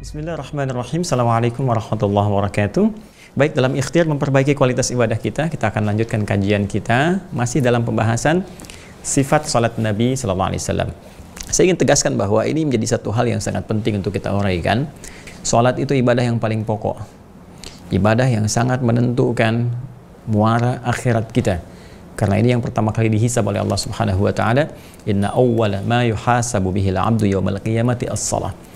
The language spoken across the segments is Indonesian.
Bismillahirrahmanirrahim. Assalamualaikum warahmatullahi wabarakatuh. Baik, dalam ikhtiar memperbaiki kualitas ibadah kita, kita akan lanjutkan kajian kita masih dalam pembahasan sifat salat Nabi sallallahu alaihi wasallam. Saya ingin tegaskan bahwa ini menjadi satu hal yang sangat penting untuk kita uraikan. Salat itu ibadah yang paling pokok. Ibadah yang sangat menentukan muara akhirat kita. Karena ini yang pertama kali dihisab oleh Allah Subhanahu wa taala, "Inna awwala ma yuhasabu bihil 'abdu yawmal qiyamati as-salah."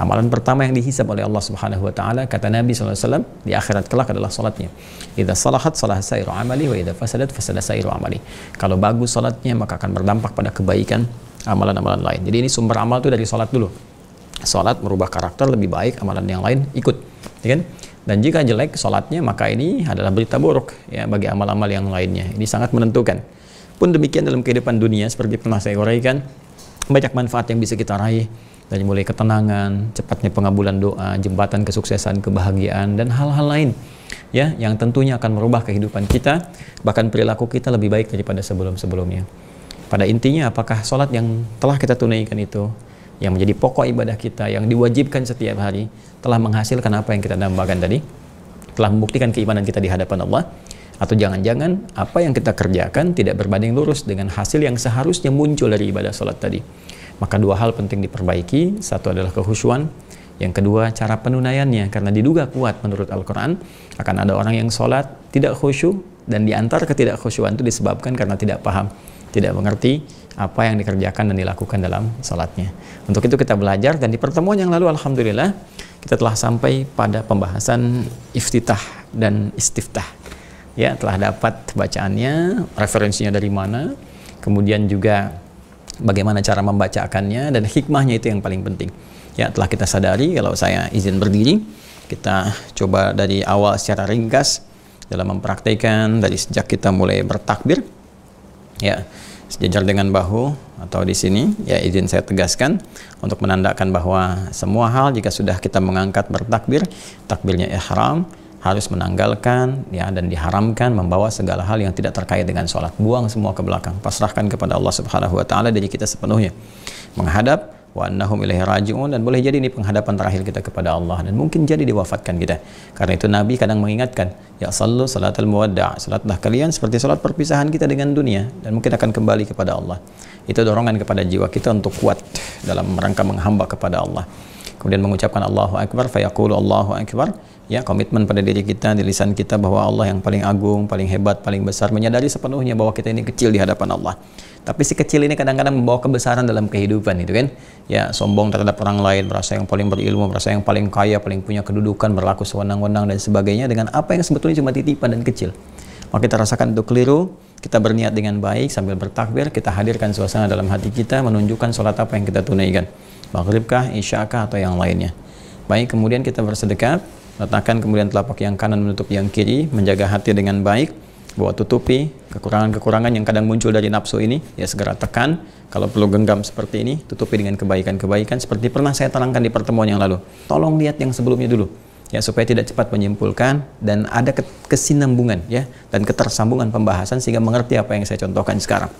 Amalan pertama yang dihisab oleh Allah Subhanahu wa taala kata Nabi SAW di akhirat kelak adalah salatnya. Idza salahat salah sairu amali wa idza fasadat fasada sairu amali. Kalau bagus salatnya maka akan berdampak pada kebaikan amalan-amalan lain. Jadi ini sumber amal itu dari salat dulu. Salat merubah karakter lebih baik, amalan yang lain ikut, ya kan? Dan jika jelek salatnya maka ini adalah berita buruk ya bagi amal-amal yang lainnya. Ini sangat menentukan. Pun demikian dalam kehidupan dunia seperti pernah saya uraikan banyak manfaat yang bisa kita raih dari mulai ketenangan, cepatnya pengabulan doa, jembatan kesuksesan, kebahagiaan, dan hal-hal lain ya yang tentunya akan merubah kehidupan kita, bahkan perilaku kita lebih baik daripada sebelum-sebelumnya. Pada intinya, apakah sholat yang telah kita tunaikan itu, yang menjadi pokok ibadah kita, yang diwajibkan setiap hari, telah menghasilkan apa yang kita dambakan tadi? Telah membuktikan keimanan kita di hadapan Allah? Atau jangan-jangan apa yang kita kerjakan tidak berbanding lurus dengan hasil yang seharusnya muncul dari ibadah sholat tadi? Maka dua hal penting diperbaiki, satu adalah kehusuan, yang kedua cara penunaiannya karena diduga kuat menurut Al-Qur'an akan ada orang yang sholat tidak khusyuk dan diantar khusyuan itu disebabkan karena tidak paham, tidak mengerti apa yang dikerjakan dan dilakukan dalam sholatnya. Untuk itu kita belajar dan di pertemuan yang lalu alhamdulillah kita telah sampai pada pembahasan iftitah dan istiftah. Ya, telah dapat bacaannya, referensinya dari mana, kemudian juga bagaimana cara membacakannya dan hikmahnya itu yang paling penting ya telah kita sadari kalau saya izin berdiri kita coba dari awal secara ringkas dalam mempraktikkan dari sejak kita mulai bertakbir ya sejajar dengan bahu atau di sini ya izin saya tegaskan untuk menandakan bahwa semua hal jika sudah kita mengangkat bertakbir takbirnya ihram harus menanggalkan ya dan diharamkan membawa segala hal yang tidak terkait dengan sholat buang semua ke belakang pasrahkan kepada Allah Subhanahu Wa Taala dari kita sepenuhnya menghadap wa annahum ilaihi dan boleh jadi ini penghadapan terakhir kita kepada Allah dan mungkin jadi diwafatkan kita karena itu Nabi kadang mengingatkan ya sallu salatul muwadda' salatlah kalian seperti salat perpisahan kita dengan dunia dan mungkin akan kembali kepada Allah itu dorongan kepada jiwa kita untuk kuat dalam rangka menghamba kepada Allah kemudian mengucapkan Allahu Akbar fayaqulu Allahu Akbar ya komitmen pada diri kita di lisan kita bahwa Allah yang paling agung, paling hebat, paling besar menyadari sepenuhnya bahwa kita ini kecil di hadapan Allah. Tapi si kecil ini kadang-kadang membawa kebesaran dalam kehidupan itu kan. Ya, sombong terhadap orang lain, merasa yang paling berilmu, merasa yang paling kaya, paling punya kedudukan, berlaku sewenang-wenang dan sebagainya dengan apa yang sebetulnya cuma titipan dan kecil. Maka kita rasakan itu keliru, kita berniat dengan baik sambil bertakbir, kita hadirkan suasana dalam hati kita, menunjukkan sholat apa yang kita tunaikan. Maghribkah, isyakah, atau yang lainnya. Baik, kemudian kita bersedekah, Letakkan kemudian telapak yang kanan menutup yang kiri, menjaga hati dengan baik, buat tutupi kekurangan-kekurangan yang kadang muncul dari nafsu ini, ya segera tekan. Kalau perlu genggam seperti ini, tutupi dengan kebaikan-kebaikan seperti pernah saya terangkan di pertemuan yang lalu. Tolong lihat yang sebelumnya dulu ya supaya tidak cepat menyimpulkan dan ada kesinambungan ya dan ketersambungan pembahasan sehingga mengerti apa yang saya contohkan sekarang.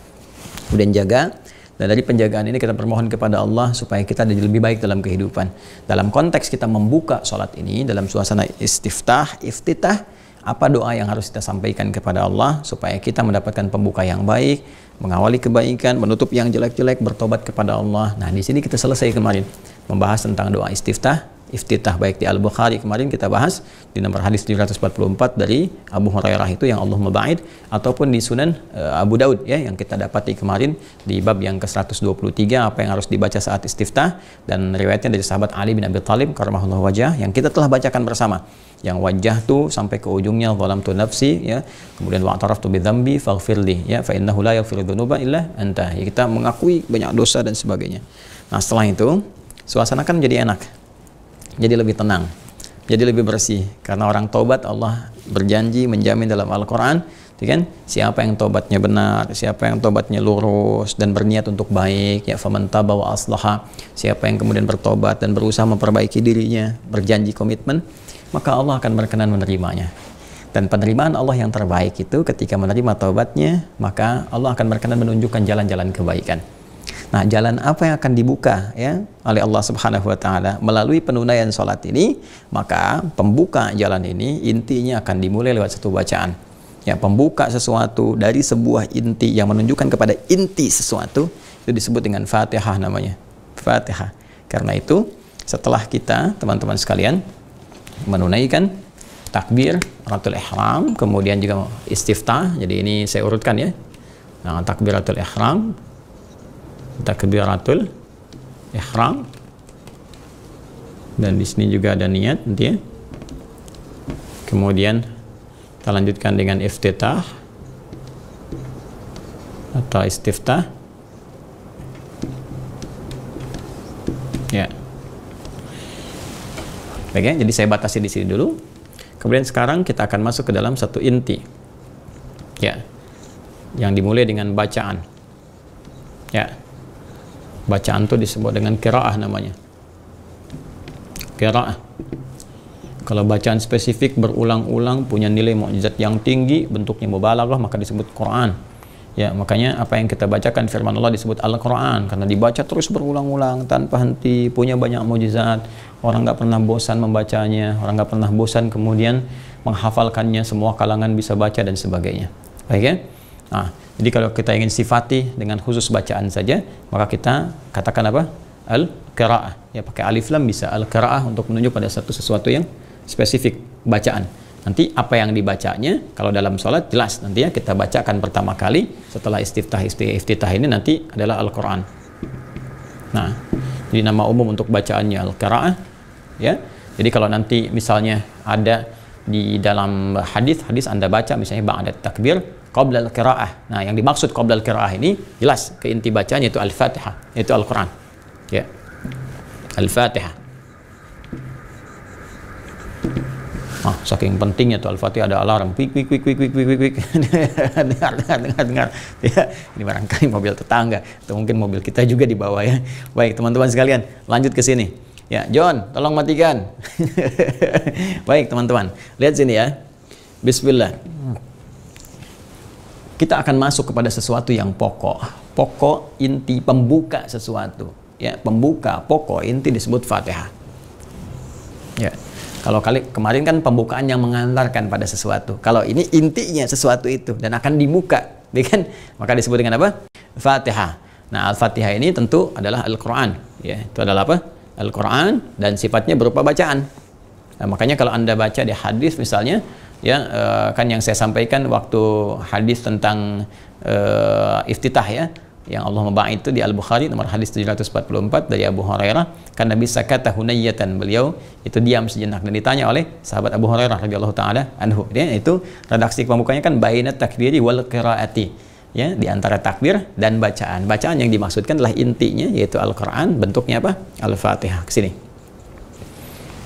Kemudian jaga dan dari penjagaan ini kita permohon kepada Allah supaya kita jadi lebih baik dalam kehidupan. Dalam konteks kita membuka sholat ini, dalam suasana istiftah, iftitah, apa doa yang harus kita sampaikan kepada Allah supaya kita mendapatkan pembuka yang baik, mengawali kebaikan, menutup yang jelek-jelek, bertobat kepada Allah. Nah, di sini kita selesai kemarin membahas tentang doa istiftah iftitah baik di Al-Bukhari kemarin kita bahas di nomor hadis 744 dari Abu Hurairah itu yang Allah Muba'id ataupun di Sunan uh, Abu Daud ya yang kita dapati kemarin di bab yang ke-123 apa yang harus dibaca saat istiftah dan riwayatnya dari sahabat Ali bin Abi Thalib karamahullah wajah yang kita telah bacakan bersama yang wajah tu sampai ke ujungnya dalam tu nafsi ya kemudian wa taraftu tu dzambi faghfirli ya fa innahu la yaghfiru dzunuba illa anta ya, kita mengakui banyak dosa dan sebagainya nah setelah itu suasana kan menjadi enak jadi lebih tenang, jadi lebih bersih. Karena orang tobat Allah berjanji menjamin dalam Al-Quran, gitu kan? Siapa yang tobatnya benar, siapa yang tobatnya lurus dan berniat untuk baik, ya famantaba bawa aslaha. Siapa yang kemudian bertobat dan berusaha memperbaiki dirinya, berjanji komitmen, maka Allah akan berkenan menerimanya. Dan penerimaan Allah yang terbaik itu ketika menerima taubatnya, maka Allah akan berkenan menunjukkan jalan-jalan kebaikan. Nah, jalan apa yang akan dibuka ya oleh Allah Subhanahu wa taala melalui penunaian salat ini, maka pembuka jalan ini intinya akan dimulai lewat satu bacaan. Ya, pembuka sesuatu dari sebuah inti yang menunjukkan kepada inti sesuatu itu disebut dengan Fatihah namanya. Fatihah. Karena itu, setelah kita teman-teman sekalian menunaikan takbir ratul ihram kemudian juga istiftah jadi ini saya urutkan ya nah, takbir ratul ihram takbiratul ihram dan di sini juga ada niat nanti ya. kemudian kita lanjutkan dengan iftitah atau istiftah ya Oke, ya, jadi saya batasi di sini dulu. Kemudian sekarang kita akan masuk ke dalam satu inti. Ya. Yang dimulai dengan bacaan. Ya bacaan itu disebut dengan kiraah namanya kiraah kalau bacaan spesifik berulang-ulang punya nilai mukjizat yang tinggi bentuknya mubalaghah maka disebut Quran ya makanya apa yang kita bacakan firman Allah disebut Al-Quran karena dibaca terus berulang-ulang tanpa henti punya banyak mukjizat orang nggak pernah bosan membacanya orang nggak pernah bosan kemudian menghafalkannya semua kalangan bisa baca dan sebagainya baik ya Nah, jadi kalau kita ingin sifati dengan khusus bacaan saja, maka kita katakan apa? Al-qira'ah. Ya pakai alif lam bisa al-qira'ah untuk menunjuk pada satu sesuatu yang spesifik bacaan. Nanti apa yang dibacanya, kalau dalam sholat jelas nanti ya kita bacakan pertama kali setelah istiftah istiftah, ini nanti adalah Al-Quran. Nah, jadi nama umum untuk bacaannya Al-Qira'ah ya. Jadi kalau nanti misalnya ada di dalam hadis hadis Anda baca misalnya bang ada takbir qabla al-qiraah. Nah, yang dimaksud qabla al-qiraah ini jelas keinti bacanya itu Al-Fatihah, itu Al-Qur'an. Ya. Al-Fatihah. Ah, saking pentingnya tuh Al-Fatihah ada alarm. Kwik kwik kwik kwik kwik kwik kwik. dengar dengar dengar dengar. Ya, ini barangkali mobil tetangga atau mungkin mobil kita juga di bawah ya. Baik, teman-teman sekalian, lanjut ke sini. Ya, John, tolong matikan. Baik, teman-teman. Lihat sini ya. Bismillah kita akan masuk kepada sesuatu yang pokok. Pokok inti pembuka sesuatu. Ya, pembuka pokok inti disebut Fatihah. Ya. Kalau kali kemarin kan pembukaan yang mengantarkan pada sesuatu. Kalau ini intinya sesuatu itu dan akan dibuka, ya kan? Maka disebut dengan apa? Fatihah. Nah, Al-Fatihah ini tentu adalah Al-Qur'an, ya. Itu adalah apa? Al-Qur'an dan sifatnya berupa bacaan. Nah, makanya kalau Anda baca di hadis misalnya ya eh, kan yang saya sampaikan waktu hadis tentang uh, iftitah ya yang Allah membaik itu di Al-Bukhari nomor hadis 744 dari Abu Hurairah kan Nabi sakata hunayyatan beliau itu diam sejenak dan ditanya oleh sahabat Abu Hurairah radhiyallahu taala anhu dia ya, itu redaksi pembukanya kan baina takdiri wal qiraati ya di antara takbir dan bacaan bacaan yang dimaksudkan adalah intinya yaitu Al-Qur'an bentuknya apa Al-Fatihah ke sini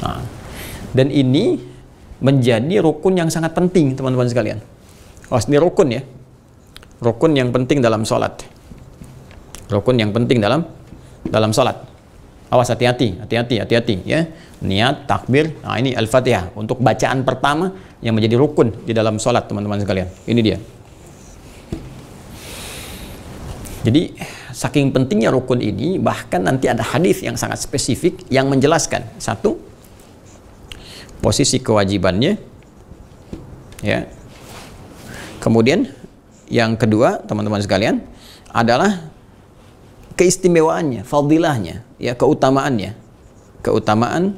nah, dan ini menjadi rukun yang sangat penting teman-teman sekalian. Oh, ini rukun ya. Rukun yang penting dalam sholat. Rukun yang penting dalam dalam sholat. Awas hati-hati, hati-hati, hati-hati ya. Niat, takbir, nah ini Al-Fatihah untuk bacaan pertama yang menjadi rukun di dalam sholat teman-teman sekalian. Ini dia. Jadi saking pentingnya rukun ini bahkan nanti ada hadis yang sangat spesifik yang menjelaskan satu posisi kewajibannya ya kemudian yang kedua teman-teman sekalian adalah keistimewaannya fadilahnya ya keutamaannya keutamaan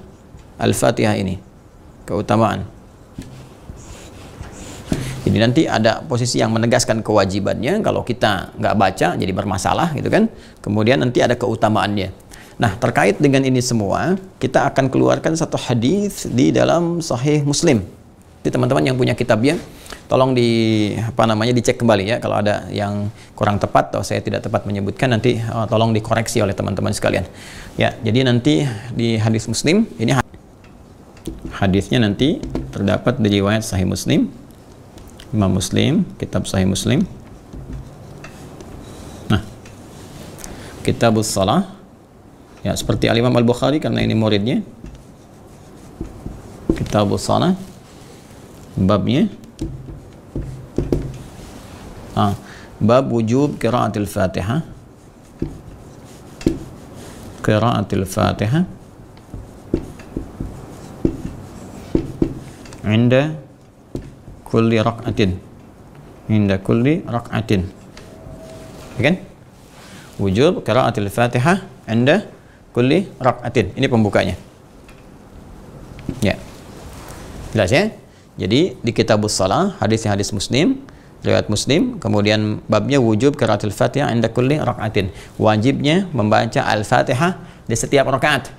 al-fatihah ini keutamaan jadi nanti ada posisi yang menegaskan kewajibannya kalau kita nggak baca jadi bermasalah gitu kan kemudian nanti ada keutamaannya Nah, terkait dengan ini semua, kita akan keluarkan satu hadis di dalam Sahih Muslim. Jadi teman-teman yang punya kitabnya, tolong di apa namanya dicek kembali ya kalau ada yang kurang tepat atau saya tidak tepat menyebutkan nanti oh, tolong dikoreksi oleh teman-teman sekalian. Ya, jadi nanti di hadis Muslim ini hadisnya nanti terdapat di riwayat Sahih Muslim, Imam Muslim, kitab Sahih Muslim. Nah, kitabus salah Ya, seperti Al-Imam Al-Bukhari karena ini muridnya. Kitab sana babnya. Ah, bab wujub qiraatil Fatihah. Qiraatil Fatihah. Inda kulli rak'atin. Inda kulli rak'atin. Kan? Wujub qiraatil Fatihah anda kulli rak'atin. Ini pembukanya. Ya. Jelas ya? Jadi di kitabus salah hadis hadis Muslim, riwayat Muslim, kemudian babnya wujub qiraatul Fatihah inda kulli rak'atin. Wajibnya membaca Al-Fatihah di setiap rakaat.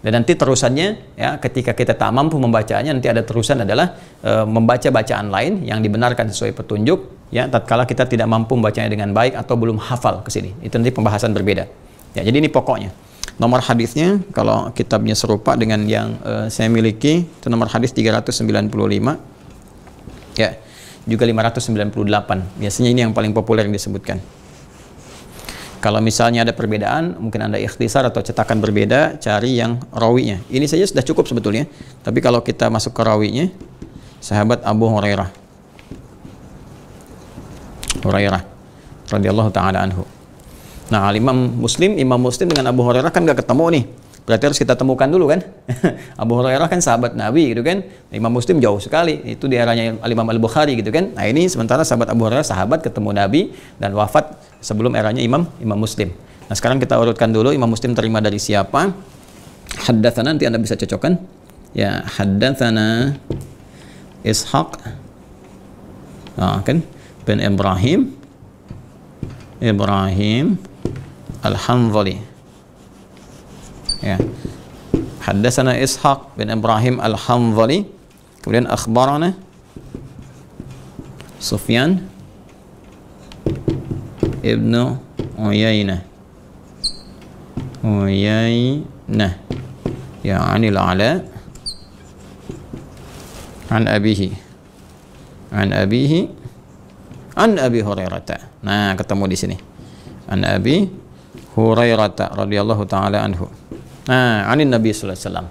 Dan nanti terusannya ya ketika kita tak mampu membacanya nanti ada terusan adalah e, membaca bacaan lain yang dibenarkan sesuai petunjuk ya tatkala kita tidak mampu membacanya dengan baik atau belum hafal ke sini. Itu nanti pembahasan berbeda. Ya, jadi ini pokoknya. Nomor hadisnya kalau kitabnya serupa dengan yang uh, saya miliki itu nomor hadis 395. Ya. Juga 598. Biasanya ini yang paling populer yang disebutkan. Kalau misalnya ada perbedaan, mungkin Anda ikhtisar atau cetakan berbeda, cari yang rawinya. Ini saja sudah cukup sebetulnya. Tapi kalau kita masuk ke rawinya, sahabat Abu Hurairah. Hurairah radhiyallahu taala anhu. Nah, Imam Muslim, Imam Muslim dengan Abu Hurairah kan gak ketemu nih. Berarti harus kita temukan dulu kan. Abu Hurairah kan sahabat Nabi gitu kan. Imam Muslim jauh sekali. Itu di eranya Imam Al-Bukhari gitu kan. Nah, ini sementara sahabat Abu Hurairah sahabat ketemu Nabi dan wafat sebelum eranya Imam Imam Muslim. Nah, sekarang kita urutkan dulu Imam Muslim terima dari siapa? Haddathana nanti Anda bisa cocokkan. Ya, haddathana Ishaq nah, kan bin Ibrahim Ibrahim الحنظلي ya. Haddatsana Ishaq bin Ibrahim Al-Hanzali. Kemudian akhbarana Sufyan Ibnu Uyainah. Uyainah. Ya anil ala an abihi an abihi an abi hurairah nah ketemu di sini an abi Hurairah radhiyallahu taala anhu. Nah, anin Nabi sallallahu alaihi wasallam.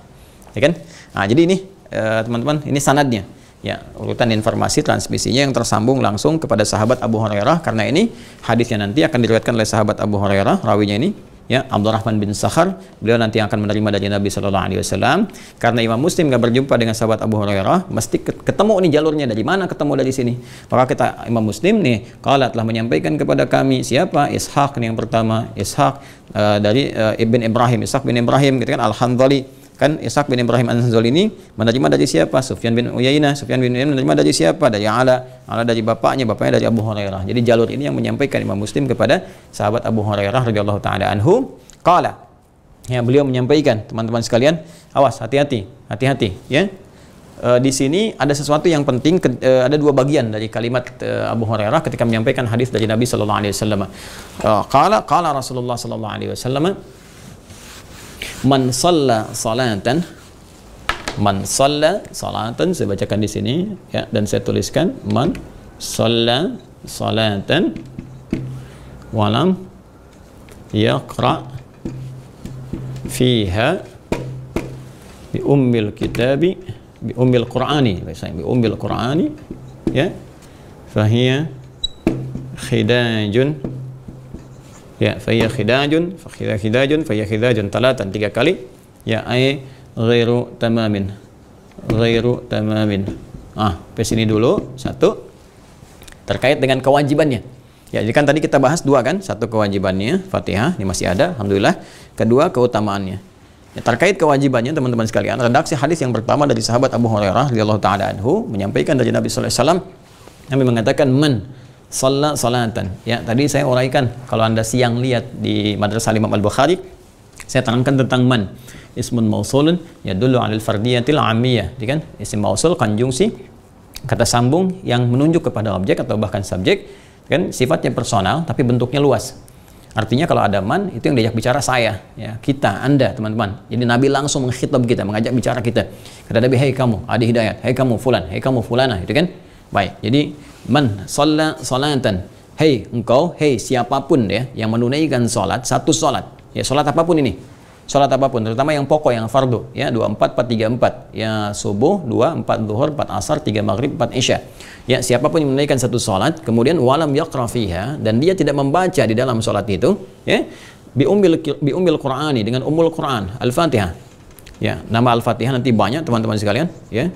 Ya kan? Nah, jadi ini eh, teman-teman, uh, ini sanadnya. Ya, urutan informasi transmisinya yang tersambung langsung kepada sahabat Abu Hurairah karena ini hadisnya nanti akan diriwayatkan oleh sahabat Abu Hurairah, rawinya ini ya Abdurrahman bin Sakhar beliau nanti akan menerima dari Nabi Shallallahu Alaihi Wasallam karena Imam Muslim nggak berjumpa dengan sahabat Abu Hurairah mesti ketemu nih jalurnya dari mana ketemu dari sini maka kita Imam Muslim nih kalau telah menyampaikan kepada kami siapa Ishak nih yang pertama Ishak uh, eh, dari uh, Ibn Ibrahim Ishak bin Ibrahim gitu kan Al-Hanzali Kan Ishak bin Ibrahim An-Zul ini menerima dari siapa? Sufyan bin Uyainah. Sufyan bin Uyainah menerima dari siapa? Dari Ala. Ala dari bapaknya, bapaknya dari Abu Hurairah. Jadi jalur ini yang menyampaikan Imam Muslim kepada sahabat Abu Hurairah radhiyallahu taala anhu. Qala. Ya, beliau menyampaikan, teman-teman sekalian, awas, hati-hati, hati-hati, ya. E, di sini ada sesuatu yang penting, ke, e, ada dua bagian dari kalimat e, Abu Hurairah ketika menyampaikan hadis dari Nabi Sallallahu Alaihi Wasallam. Qala, qala Rasulullah Sallallahu Alaihi Wasallam man salla salatan man salla salatan saya bacakan di sini ya dan saya tuliskan man salla salatan walam yaqra fiha bi ummil kitabi bi ummil qur'ani saya bi ummil qur'ani ya fahiya khidajun ya fa khidajun fa khidajun fa khidajun talatan tiga kali ya ai ghairu tamamin ghairu tamamin ah sampai sini dulu satu terkait dengan kewajibannya ya jadi kan tadi kita bahas dua kan satu kewajibannya Fatihah ini masih ada alhamdulillah kedua keutamaannya ya, terkait kewajibannya teman-teman sekalian redaksi hadis yang pertama dari sahabat Abu Hurairah radhiyallahu taala anhu menyampaikan dari Nabi sallallahu alaihi wasallam Nabi mengatakan man Salat salatan. Ya, tadi saya uraikan kalau Anda siang lihat di Madrasah Imam Al-Bukhari, saya terangkan tentang man. Ismun mausulun dulu alil fardiyatil amiyah, Jadi iya kan isim mausul konjungsi kata sambung yang menunjuk kepada objek atau bahkan subjek iya kan sifatnya personal tapi bentuknya luas. Artinya kalau ada man itu yang diajak bicara saya, ya, kita, Anda, teman-teman. Jadi Nabi langsung mengkhitab kita, mengajak bicara kita. Kata Nabi, "Hei kamu, Adi Hidayat, hei kamu fulan, hei kamu fulana." Itu iya kan? Baik, jadi man salat salatan. Hei engkau, hei siapapun ya yang menunaikan salat, satu salat. Ya salat apapun ini. Salat apapun, terutama yang pokok yang fardu ya 24 4 3 4. Ya subuh 2 4 zuhur 4 asar 3 maghrib 4 isya. Ya siapapun yang menunaikan satu salat, kemudian walam yaqra fiha dan dia tidak membaca di dalam salat itu, ya bi umbil bi umbil Qur'ani dengan umul Qur'an, Al-Fatihah ya nama Al-Fatihah nanti banyak teman-teman sekalian ya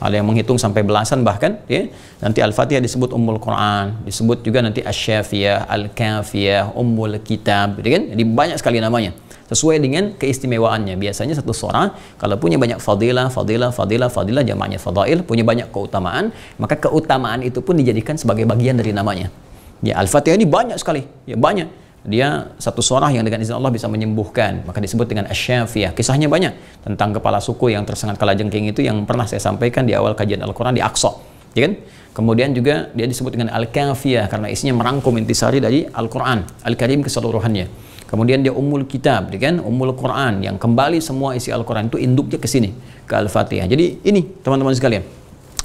ada yang menghitung sampai belasan bahkan ya nanti Al-Fatihah disebut umul Quran disebut juga nanti Asy-Syafiyah Al-Kafiyah umul Kitab gitu kan jadi banyak sekali namanya sesuai dengan keistimewaannya biasanya satu surah kalau punya banyak fadilah fadilah fadilah fadilah jamaknya fadail punya banyak keutamaan maka keutamaan itu pun dijadikan sebagai bagian dari namanya ya Al-Fatihah ini banyak sekali ya banyak dia satu suara yang dengan izin Allah bisa menyembuhkan maka disebut dengan asyafiyah kisahnya banyak tentang kepala suku yang tersengat kalajengking itu yang pernah saya sampaikan di awal kajian Al-Quran di Aqsa ya kan? kemudian juga dia disebut dengan Al-Kafiyah karena isinya merangkum intisari dari Al-Quran Al-Karim keseluruhannya kemudian dia umul kitab ya kan? umul Quran yang kembali semua isi Al-Quran itu induknya ke sini ke Al-Fatihah jadi ini teman-teman sekalian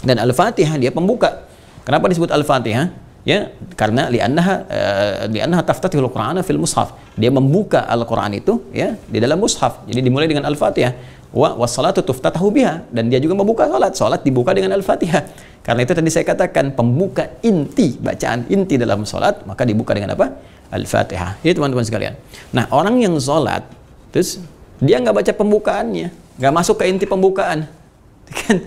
dan Al-Fatihah dia pembuka kenapa disebut Al-Fatihah ya karena li'annaha uh, li'annaha taftatihul qur'ana fil mushaf dia membuka Al-Qur'an itu ya di dalam mushaf jadi dimulai dengan Al-Fatihah wa wassalatu tuftatahu biha dan dia juga membuka salat salat dibuka dengan Al-Fatihah karena itu tadi saya katakan pembuka inti bacaan inti dalam salat maka dibuka dengan apa Al-Fatihah ya teman-teman sekalian nah orang yang salat terus dia nggak baca pembukaannya nggak masuk ke inti pembukaan kan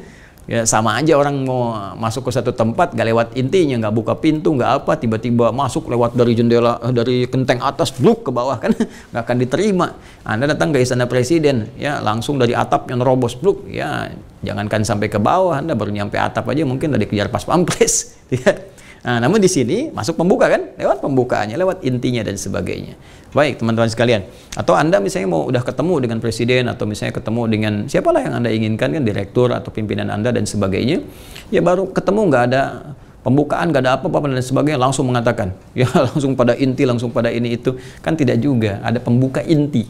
ya sama aja orang mau masuk ke satu tempat gak lewat intinya nggak buka pintu nggak apa tiba-tiba masuk lewat dari jendela eh, dari kenteng atas bluk ke bawah kan nggak akan diterima anda datang ke istana presiden ya langsung dari atap yang robos bluk ya jangankan sampai ke bawah anda baru nyampe atap aja mungkin dari kejar pas pampres ya. nah namun di sini masuk pembuka kan lewat pembukaannya lewat intinya dan sebagainya Baik, teman-teman sekalian. Atau Anda misalnya mau udah ketemu dengan presiden atau misalnya ketemu dengan siapalah yang Anda inginkan kan direktur atau pimpinan Anda dan sebagainya, ya baru ketemu nggak ada pembukaan nggak ada apa-apa dan sebagainya langsung mengatakan ya langsung pada inti langsung pada ini itu kan tidak juga ada pembuka inti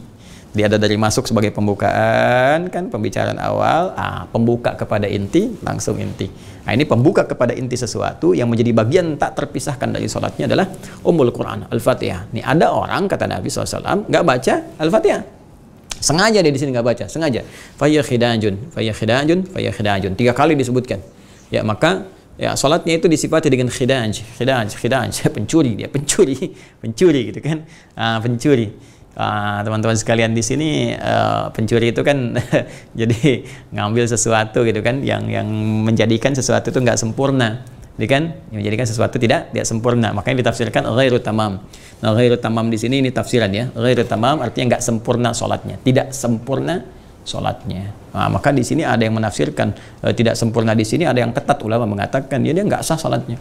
dia ada dari masuk sebagai pembukaan kan pembicaraan awal ah pembuka kepada inti langsung inti Nah, ini pembuka kepada inti sesuatu yang menjadi bagian tak terpisahkan dari sholatnya adalah Ummul Quran, Al-Fatihah. Ini ada orang, kata Nabi SAW, nggak baca Al-Fatihah. Sengaja dia di sini nggak baca, sengaja. Faya khidajun, faya khidajun, faya khidajun. Tiga kali disebutkan. Ya, maka ya sholatnya itu disifati dengan khidaj khidaj khidaj pencuri dia pencuri pencuri gitu kan ah, pencuri Ah, teman-teman uh, sekalian di sini uh, pencuri itu kan jadi ngambil sesuatu gitu kan yang yang menjadikan sesuatu itu nggak sempurna jadi ya kan menjadikan sesuatu tidak tidak sempurna makanya ditafsirkan ghairu tamam nah ghairu tamam di sini ini tafsiran ya ghairu tamam artinya nggak sempurna sholatnya tidak sempurna sholatnya nah, maka di sini ada yang menafsirkan e, tidak sempurna di sini ada yang ketat ulama mengatakan ya dia nggak sah sholatnya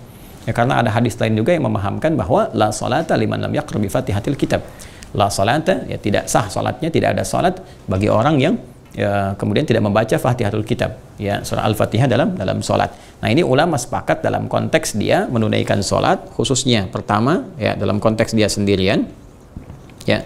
ya karena ada hadis lain juga yang memahamkan bahwa la sholata liman lam yaqra bi fatihatil kitab la salata ya tidak sah salatnya tidak ada salat bagi orang yang ya, kemudian tidak membaca Fatihatul Kitab ya surah Al-Fatihah dalam dalam salat. Nah, ini ulama sepakat dalam konteks dia menunaikan salat khususnya pertama ya dalam konteks dia sendirian ya.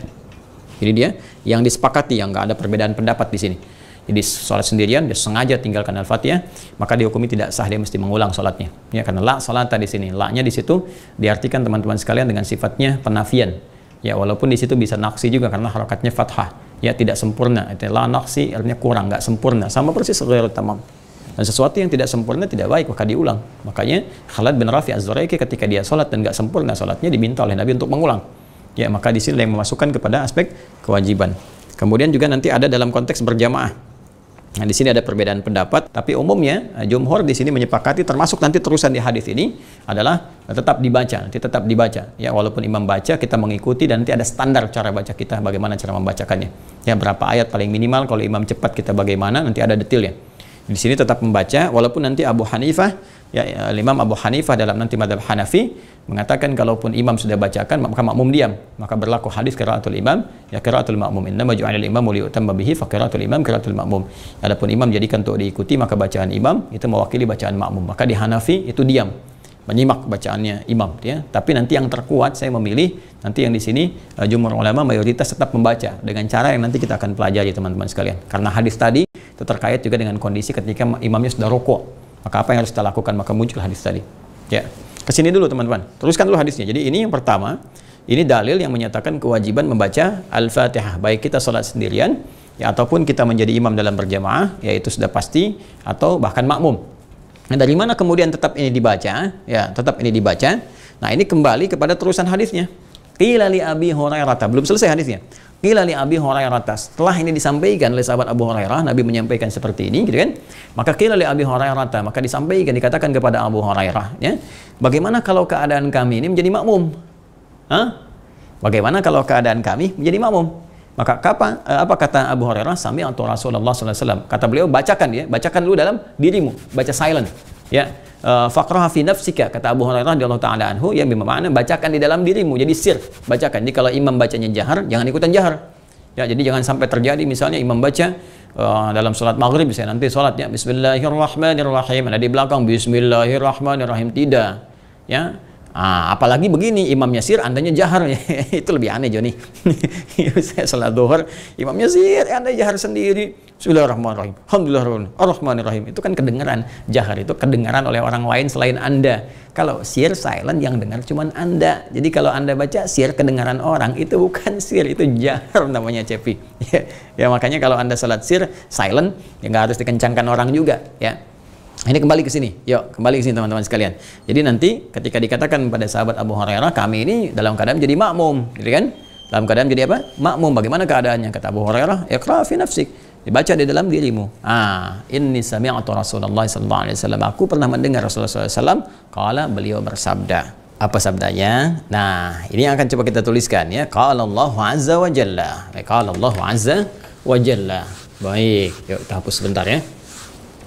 Jadi dia yang disepakati yang nggak ada perbedaan pendapat di sini. Jadi sholat sendirian dia sengaja tinggalkan al-fatihah maka dihukumi tidak sah dia mesti mengulang sholatnya ya karena la salata di sini la nya di situ diartikan teman-teman sekalian dengan sifatnya penafian Ya walaupun di situ bisa naksi juga karena harokatnya fathah. Ya tidak sempurna. itu la naksi artinya kurang, nggak sempurna. Sama persis ghairul tamam. Dan sesuatu yang tidak sempurna tidak baik maka diulang. Makanya Khalid bin Rafi Az-Zuraiki ketika dia sholat dan nggak sempurna sholatnya diminta oleh Nabi untuk mengulang. Ya maka di sini yang memasukkan kepada aspek kewajiban. Kemudian juga nanti ada dalam konteks berjamaah. Nah, di sini ada perbedaan pendapat, tapi umumnya eh, jumhur di sini menyepakati termasuk nanti terusan di hadis ini adalah tetap dibaca, nanti tetap dibaca. Ya, walaupun imam baca kita mengikuti dan nanti ada standar cara baca kita bagaimana cara membacakannya. Ya, berapa ayat paling minimal kalau imam cepat kita bagaimana nanti ada detailnya. Di sini tetap membaca walaupun nanti Abu Hanifah ya, ya Imam Abu Hanifah dalam nanti madhab Hanafi mengatakan kalaupun imam sudah bacakan maka makmum diam maka berlaku hadis qiraatul imam ya qiraatul makmum innama imam imam utamma bihi fa qiraatul imam qiraatul makmum adapun imam jadikan untuk diikuti maka bacaan imam itu mewakili bacaan makmum maka di Hanafi itu diam menyimak bacaannya imam ya tapi nanti yang terkuat saya memilih nanti yang di sini eh, jumhur ulama mayoritas tetap membaca dengan cara yang nanti kita akan pelajari teman-teman sekalian karena hadis tadi itu terkait juga dengan kondisi ketika imamnya sudah rokok. Maka apa yang harus kita lakukan? Maka muncul hadis tadi. Ya. Kesini dulu teman-teman. Teruskan dulu hadisnya. Jadi ini yang pertama, ini dalil yang menyatakan kewajiban membaca Al-Fatihah. Baik kita sholat sendirian, ya, ataupun kita menjadi imam dalam berjamaah, yaitu sudah pasti, atau bahkan makmum. Nah, dari mana kemudian tetap ini dibaca? Ya, tetap ini dibaca. Nah, ini kembali kepada terusan hadisnya. Qila li Abi Hurairah. Belum selesai hadisnya. Qila li Abi Hurairah. Setelah ini disampaikan oleh sahabat Abu Hurairah, Nabi menyampaikan seperti ini gitu kan. Maka qila li Abi Hurairah, maka disampaikan dikatakan kepada Abu Hurairah, ya. Bagaimana kalau keadaan kami ini menjadi makmum? Hah? Bagaimana kalau keadaan kami menjadi makmum? Maka apa, eh, apa kata Abu Hurairah? Sami atau Rasulullah Wasallam. Kata beliau, bacakan ya, bacakan dulu dalam dirimu, baca silent ya eh, faqraha fi nafsika kata Abu Hurairah radhiyallahu taala anhu yang bermakna bacakan di dalam dirimu jadi sir bacakan jadi kalau imam bacanya jahar jangan ikutan jahar ya jadi jangan sampai terjadi misalnya imam baca uh, dalam sholat maghrib saya nanti sholatnya Bismillahirrahmanirrahim ada di belakang Bismillahirrahmanirrahim tidak ya Ah, apalagi begini, Imam Yasir andanya jahar. itu lebih aneh Joni. saya salat duhur, Imam Yasir eh, anda jahar sendiri. Bismillahirrahmanirrahim. Alhamdulillahirrahmanirrahim. rohman rohim Itu kan kedengaran. Jahar itu kedengaran oleh orang lain selain Anda. Kalau sir silent yang dengar cuma Anda. Jadi kalau Anda baca sir kedengaran orang, itu bukan sir, itu jahar namanya Cepi. Ya, ya, makanya kalau Anda salat sir silent, ya nggak harus dikencangkan orang juga, ya. Ini kembali ke sini. Yuk, kembali ke sini teman-teman sekalian. Jadi nanti ketika dikatakan pada sahabat Abu Hurairah, kami ini dalam keadaan jadi makmum, gitu kan? Dalam keadaan jadi apa? Makmum. Bagaimana keadaannya? Kata Abu Hurairah, "Iqra fi nafsik." Dibaca di dalam dirimu. Ah, ini inni atau Rasulullah sallallahu alaihi wasallam. Aku pernah mendengar Rasulullah sallallahu alaihi wasallam kala beliau bersabda. Apa sabdanya? Nah, ini yang akan coba kita tuliskan ya. Qala Allah azza wa jalla. Eh, Qala Allahu azza wa jalla. Baik, yuk kita hapus sebentar ya.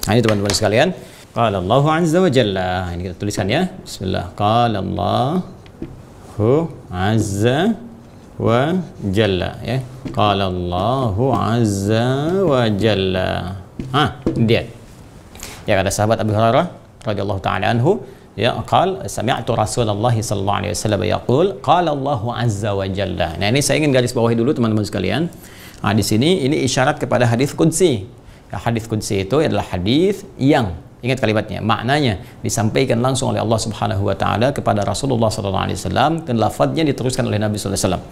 Nah, ini teman-teman sekalian. Qala Allahu azza wa jalla. Nah, ini kita tuliskan ya. Bismillah. Qala Allahu azza wa jalla ya. Qala Allahu azza wa jalla. Ah, dia. Ya ada sahabat Abu Hurairah radhiyallahu taala anhu ya qal sami'tu Rasulullah sallallahu alaihi wasallam yaqul qala Allahu azza wa jalla. Nah, ini saya ingin garis bawahi dulu teman-teman sekalian. Nah, di sini ini isyarat kepada hadis qudsi Nah, hadis kunci itu adalah hadis yang ingat kalimatnya maknanya disampaikan langsung oleh Allah Subhanahu wa taala kepada Rasulullah sallallahu alaihi wasallam dan lafadznya diteruskan oleh Nabi sallallahu alaihi wasallam.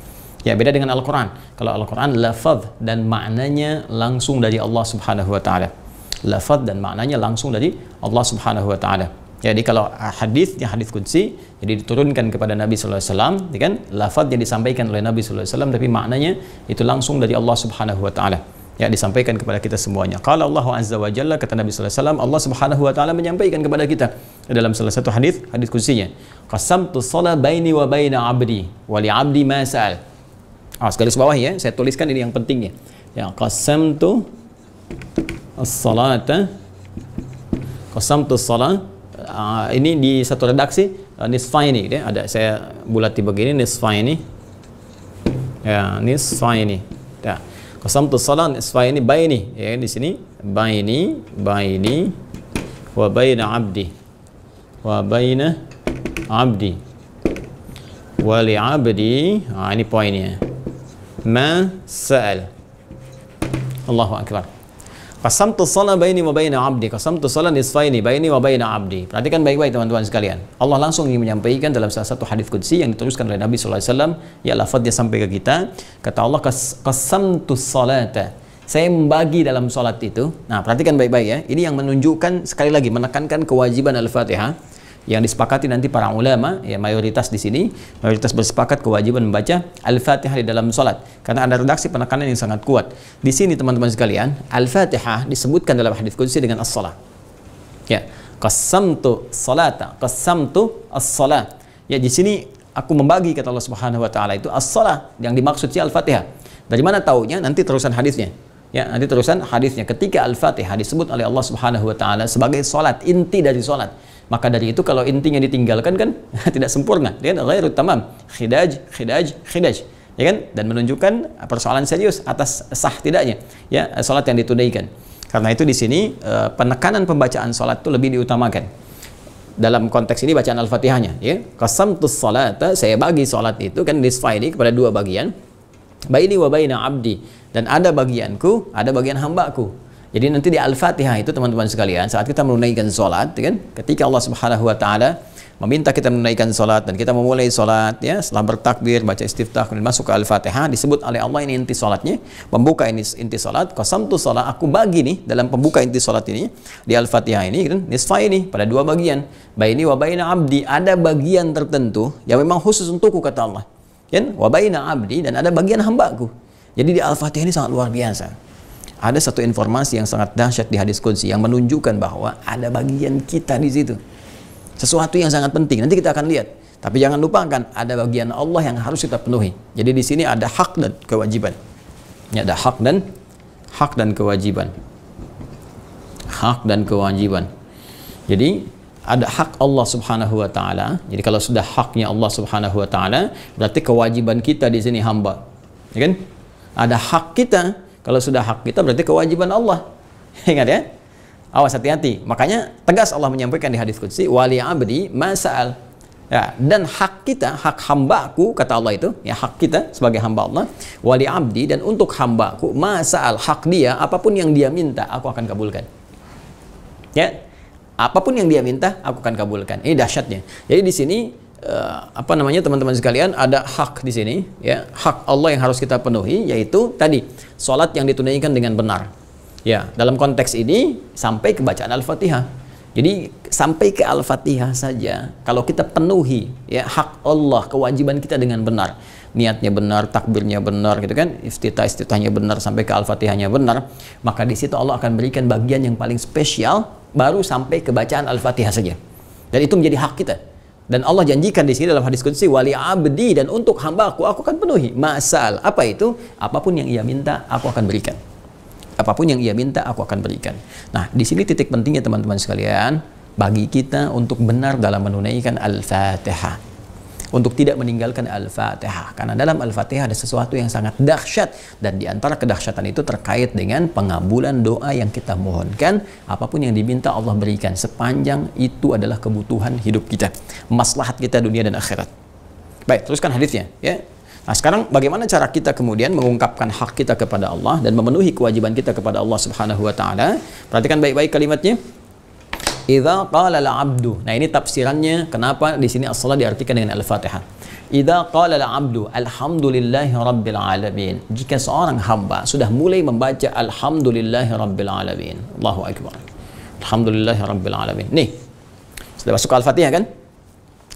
Ya beda dengan Al-Qur'an. Kalau Al-Qur'an lafaz dan maknanya langsung dari Allah Subhanahu wa taala. Lafaz dan maknanya langsung dari Allah Subhanahu wa taala. Jadi kalau ah, hadis yang hadis kunci jadi diturunkan kepada Nabi sallallahu alaihi wasallam, ya kan yang disampaikan oleh Nabi sallallahu alaihi wasallam tapi maknanya itu langsung dari Allah Subhanahu wa taala ya disampaikan kepada kita semuanya. Kalau Allah Azza wa Jalla kata Nabi sallallahu alaihi wasallam, Allah Subhanahu wa taala menyampaikan kepada kita dalam salah satu hadis, hadis kursinya. "Qasamtu shalah baini wa baina 'abdi wa li 'abdi ma sa'al." Ah, sekali bawah ya, saya tuliskan ini yang pentingnya. Ya, qasamtu as-salata qasamtu as-salah ah, uh, ini di satu redaksi uh, ah, nisfaini ya. ada saya bulati begini nisfaini ya nisfaini Qasamtu salan isfa ini baini ya di sini baini baini wa baina abdi wa baina abdi wa li abdi ha, ini poinnya ma sa'al Allahu akbar Qasamtu shalah baini wa baina 'abdi. Qasamtu shalah nisfaini baini wa baina 'abdi. Perhatikan baik-baik teman-teman sekalian. Allah langsung ingin menyampaikan dalam salah satu hadis qudsi yang dituliskan oleh Nabi sallallahu alaihi wasallam, ya dia sampai ke kita. Kata Allah qasamtu shalata. Saya membagi dalam salat itu. Nah, perhatikan baik-baik ya. Ini yang menunjukkan sekali lagi menekankan kewajiban Al-Fatihah yang disepakati nanti para ulama ya mayoritas di sini mayoritas bersepakat kewajiban membaca Al-Fatihah di dalam salat karena ada redaksi penekanan yang sangat kuat. Di sini teman-teman sekalian, Al-Fatihah disebutkan dalam hadis qudsi dengan as-salah. Ya, qasamtu salata, qasamtu as-salah. Ya di sini aku membagi kata Allah Subhanahu wa taala itu as-salah yang dimaksud si Al-Fatihah. Dari mana taunya? Nanti terusan hadisnya. Ya, nanti terusan hadisnya ketika Al-Fatihah disebut oleh Allah Subhanahu wa taala sebagai salat, inti dari salat maka dari itu kalau intinya ditinggalkan kan tidak sempurna. Dia kan ghairu tamam. Khidaj, khidaj, khidaj. Ya kan? Dan menunjukkan persoalan serius atas sah tidaknya ya salat yang ditunaikan. Karena itu di sini eh, penekanan pembacaan salat itu lebih diutamakan. Dalam konteks ini bacaan Al-Fatihahnya ya. Qasamtus salata saya bagi salat itu kan nisfa ini kepada dua bagian. Baini wa baina abdi dan ada bagianku, ada bagian hambaku. Jadi nanti di Al-Fatihah itu teman-teman sekalian, saat kita menunaikan sholat, ya kan, ketika Allah Subhanahu Wa Taala meminta kita menunaikan sholat dan kita memulai sholat, ya, setelah bertakbir, baca istiftah, kemudian masuk ke Al-Fatihah, disebut oleh Allah ini inti sholatnya, pembuka ini inti sholat, kosam tu sholat, aku bagi nih dalam pembuka inti sholat ini di Al-Fatihah ini, kan, nisfa ini pada dua bagian, baini wa baina abdi, ada bagian tertentu yang memang khusus untukku kata Allah, ya kan, wa baina abdi dan ada bagian hambaku. Jadi di Al-Fatihah ini sangat luar biasa ada satu informasi yang sangat dahsyat di hadis kunci yang menunjukkan bahwa ada bagian kita di situ. Sesuatu yang sangat penting. Nanti kita akan lihat. Tapi jangan lupakan ada bagian Allah yang harus kita penuhi. Jadi di sini ada hak dan kewajiban. Ini ada hak dan hak dan kewajiban. Hak dan kewajiban. Jadi ada hak Allah Subhanahu wa taala. Jadi kalau sudah haknya Allah Subhanahu wa taala, berarti kewajiban kita di sini hamba. Ya kan? Ada hak kita kalau sudah hak kita berarti kewajiban Allah. Ingat ya? Awas hati-hati. Makanya tegas Allah menyampaikan di hadis qudsi, "Wali abdi masal." Ya, dan hak kita, hak hambaku kata Allah itu, ya hak kita sebagai hamba Allah, wali abdi dan untuk hambaku masal hak dia apapun yang dia minta aku akan kabulkan. Ya. Apapun yang dia minta aku akan kabulkan. Ini dahsyatnya. Jadi di sini uh, apa namanya teman-teman sekalian ada hak di sini ya hak Allah yang harus kita penuhi yaitu tadi sholat yang ditunaikan dengan benar ya dalam konteks ini sampai ke bacaan al-fatihah jadi sampai ke al-fatihah saja kalau kita penuhi ya hak Allah kewajiban kita dengan benar niatnya benar takbirnya benar gitu kan istitah istitahnya benar sampai ke al-fatihahnya benar maka di situ Allah akan berikan bagian yang paling spesial baru sampai ke bacaan al-fatihah saja dan itu menjadi hak kita dan Allah janjikan di sini dalam hadis kunci wali abdi dan untuk hambaku aku akan penuhi. Masal apa itu? Apapun yang ia minta aku akan berikan. Apapun yang ia minta aku akan berikan. Nah di sini titik pentingnya teman-teman sekalian bagi kita untuk benar dalam menunaikan al-fatihah untuk tidak meninggalkan Al-Fatihah. Karena dalam Al-Fatihah ada sesuatu yang sangat dahsyat dan di antara kedahsyatan itu terkait dengan pengabulan doa yang kita mohonkan, apapun yang diminta Allah berikan sepanjang itu adalah kebutuhan hidup kita, maslahat kita dunia dan akhirat. Baik, teruskan hadisnya ya. Nah, sekarang bagaimana cara kita kemudian mengungkapkan hak kita kepada Allah dan memenuhi kewajiban kita kepada Allah Subhanahu wa taala? Perhatikan baik-baik kalimatnya. Idza qala al-'abdu. Nah, ini tafsirannya kenapa di sini as-salat diartikan dengan al-Fatihah. Idza qala al-'abdu alhamdulillahi rabbil alamin. Jika seorang hamba sudah mulai membaca alhamdulillahi rabbil alamin. Allahu akbar. Alhamdulillahi rabbil alamin. Nih. Sudah masuk al-Fatihah kan?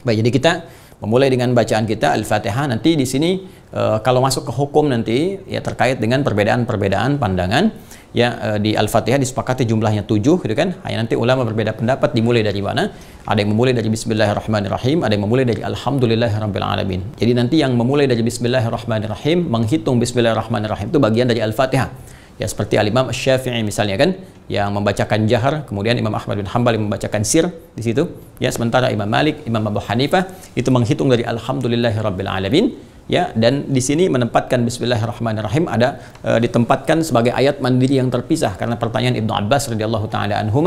Baik, jadi kita memulai dengan bacaan kita Al-Fatihah nanti di sini Uh, kalau masuk ke hukum nanti ya terkait dengan perbedaan-perbedaan pandangan ya eh, di Al-Fatihah disepakati jumlahnya tujuh gitu kan. Hanya nanti ulama berbeda pendapat dimulai dari mana. Ada yang memulai dari bismillahirrahmanirrahim, ada yang memulai dari Alhamdulillahirrahmanirrahim Jadi nanti yang memulai dari bismillahirrahmanirrahim menghitung bismillahirrahmanirrahim itu bagian dari Al-Fatihah. Ya seperti Al-Imam Syafi'i misalnya kan yang membacakan jahar, kemudian Imam Ahmad bin Hambal yang membacakan sir di situ. Ya sementara Imam Malik, Imam Abu Hanifah itu menghitung dari Alhamdulillahirrahmanirrahim ya dan di sini menempatkan Bismillahirrahmanirrahim ada e, ditempatkan sebagai ayat mandiri yang terpisah karena pertanyaan Ibnu Abbas radhiyallahu taala anhu